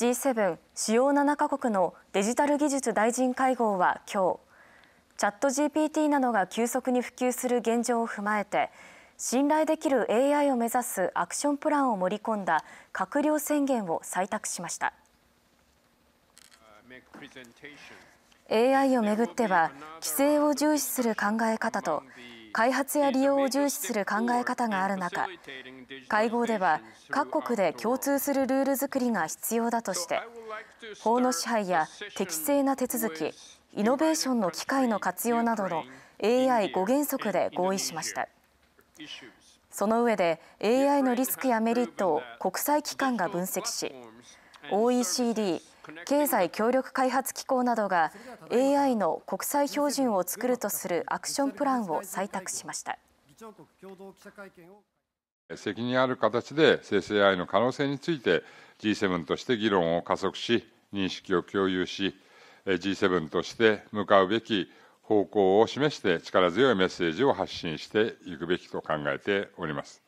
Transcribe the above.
G7 主要7カ国のデジタル技術大臣会合は今日チャット GPT などが急速に普及する現状を踏まえて信頼できる AI を目指すアクションプランを盛り込んだ閣僚宣言を採択しました AI をめぐっては規制を重視する考え方と開発や利用を重視する考え方がある中会合では各国で共通するルール作りが必要だとして法の支配や適正な手続きイノベーションの機会の活用などの AI5 原則で合意しましたその上で AI のリスクやメリットを国際機関が分析し OECD 経済協力開発機構などが AI の国際標準を作るとするアクションプランを採択しました責任ある形で生成 AI の可能性について G7 として議論を加速し認識を共有し G7 として向かうべき方向を示して力強いメッセージを発信していくべきと考えております。